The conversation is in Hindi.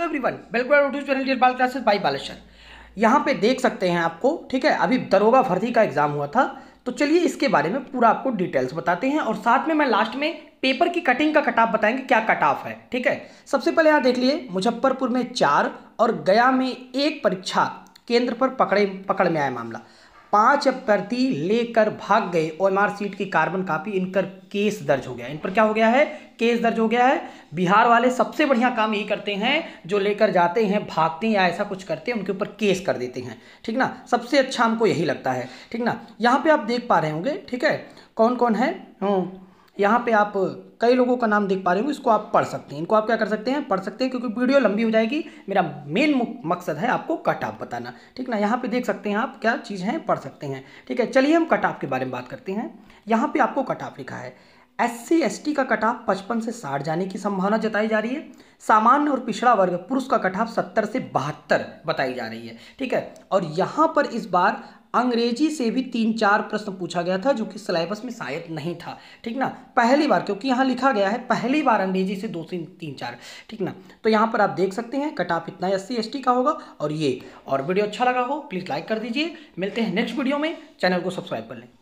Hello everyone welcome YouTube channel dear Bal classes by Baleshwar यहाँ पे देख सकते हैं आपको ठीक है अभी दरोगा भर्ती का एग्ज़ाम हुआ था तो चलिए इसके बारे में पूरा आपको डिटेल्स बताते हैं और साथ में मैं लास्ट में पेपर की कटिंग का कटाफ बताएंगे क्या कटाफ है ठीक है सबसे पहले यहाँ देख लिए मुजफ्फरपुर में चार और गया में एक परीक्षा केंद्र पर पकड़े पकड़ में आया मामला पांच प्रति लेकर भाग गए ओएमआर सीट की कार्बन कापी पर केस दर्ज हो गया इन पर क्या हो गया है केस दर्ज हो गया है बिहार वाले सबसे बढ़िया काम यही करते हैं जो लेकर जाते हैं भागते हैं या ऐसा कुछ करते हैं उनके ऊपर केस कर देते हैं ठीक ना सबसे अच्छा हमको यही लगता है ठीक ना यहाँ पे आप देख पा रहे होंगे ठीक है कौन कौन है हम्म। यहाँ पे आप कई लोगों का नाम देख पा रहे हो इसको आप पढ़ सकते हैं इनको आप क्या कर सकते हैं पढ़ सकते हैं क्योंकि वीडियो लंबी हो जाएगी मेरा मेन मकसद है आपको कट ऑफ बताना ठीक ना यहाँ पे देख सकते हैं आप क्या चीज़ हैं पढ़ सकते हैं ठीक है चलिए हम कट ऑफ के बारे में बात करते हैं यहाँ पर आपको कट ऑफ लिखा है एस सी एस टी का कटाप पचपन से साठ जाने की संभावना जताई जा रही है सामान्य और पिछड़ा वर्ग पुरुष का ऑफ सत्तर से बहत्तर बताई जा रही है ठीक है और यहाँ पर इस बार अंग्रेजी से भी तीन चार प्रश्न पूछा गया था जो कि सिलेबस में शायद नहीं था ठीक ना पहली बार क्योंकि यहाँ लिखा गया है पहली बार अंग्रेजी से दो तीन तीन चार ठीक ना तो यहाँ पर आप देख सकते हैं कट ऑफ इतना एस सी का होगा और ये और वीडियो अच्छा लगा हो प्लीज़ लाइक कर दीजिए मिलते हैं नेक्स्ट वीडियो में चैनल को सब्सक्राइब कर लें